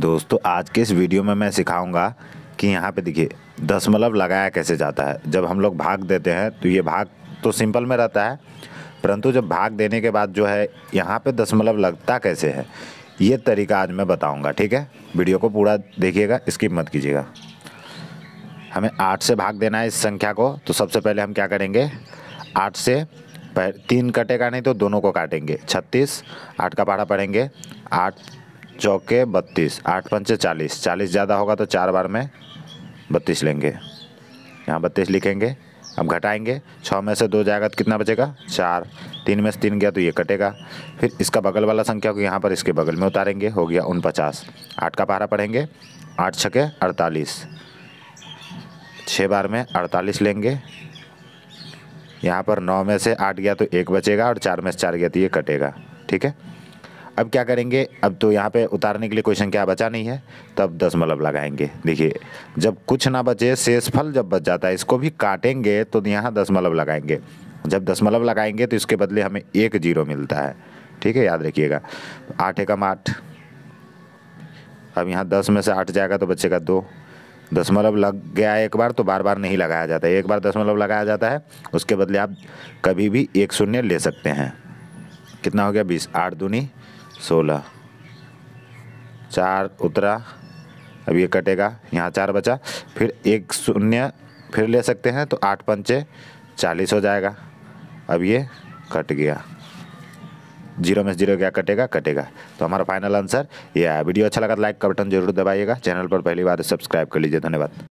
दोस्तों आज के इस वीडियो में मैं सिखाऊंगा कि यहाँ पे देखिए दशमलव लगाया कैसे जाता है जब हम लोग भाग देते हैं तो ये भाग तो सिंपल में रहता है परंतु जब भाग देने के बाद जो है यहाँ पे दशमलव लगता कैसे है ये तरीका आज मैं बताऊँगा ठीक है वीडियो को पूरा देखिएगा स्किप मत कीजिएगा हमें आठ से भाग देना है इस संख्या को तो सबसे पहले हम क्या करेंगे आठ से तीन कटेगा नहीं तो दोनों को काटेंगे छत्तीस आठ का पारा पढ़ेंगे आठ चौके बत्तीस आठ पंचे चालीस चालीस ज़्यादा होगा तो चार बार में बत्तीस लेंगे यहाँ बत्तीस लिखेंगे अब घटाएंगे छः में से दो जाएगा तो कितना बचेगा चार तीन में से तीन गया तो ये कटेगा फिर इसका बगल वाला संख्या को यहाँ पर इसके बगल में उतारेंगे हो गया उन पचास आठ का पारा पढ़ेंगे आठ छके अड़तालीस छः बार में अड़तालीस लेंगे यहाँ पर नौ में से आठ गया तो एक बचेगा और चार में से चार गया तो ये कटेगा ठीक है अब क्या करेंगे अब तो यहाँ पे उतारने के लिए कोई संख्या बचा नहीं है तब दशमलव लगाएंगे देखिए जब कुछ ना बचे शेषफल जब बच जाता है इसको भी काटेंगे तो यहाँ दशमलव लगाएंगे जब दशमलव लगाएंगे तो इसके बदले हमें एक जीरो मिलता है ठीक है याद रखिएगा आठ एकम आठ अब यहाँ दस में से आठ जाएगा तो बचेगा दो दशमलव लग गया एक बार तो बार बार नहीं लगाया जाता है एक बार दशमलव लगाया जाता है उसके बदले आप कभी भी एक शून्य ले सकते हैं कितना हो गया बीस आठ दूनी सोलह चार उतरा अब ये कटेगा यहाँ चार बचा फिर एक शून्य फिर ले सकते हैं तो आठ पंचे चालीस हो जाएगा अब ये कट गया जीरो में जीरो क्या कटेगा कटेगा तो हमारा फाइनल आंसर ये है वीडियो अच्छा लगा लाइक तो का बटन जरूर दबाइएगा चैनल पर पहली बार सब्सक्राइब कर लीजिए धन्यवाद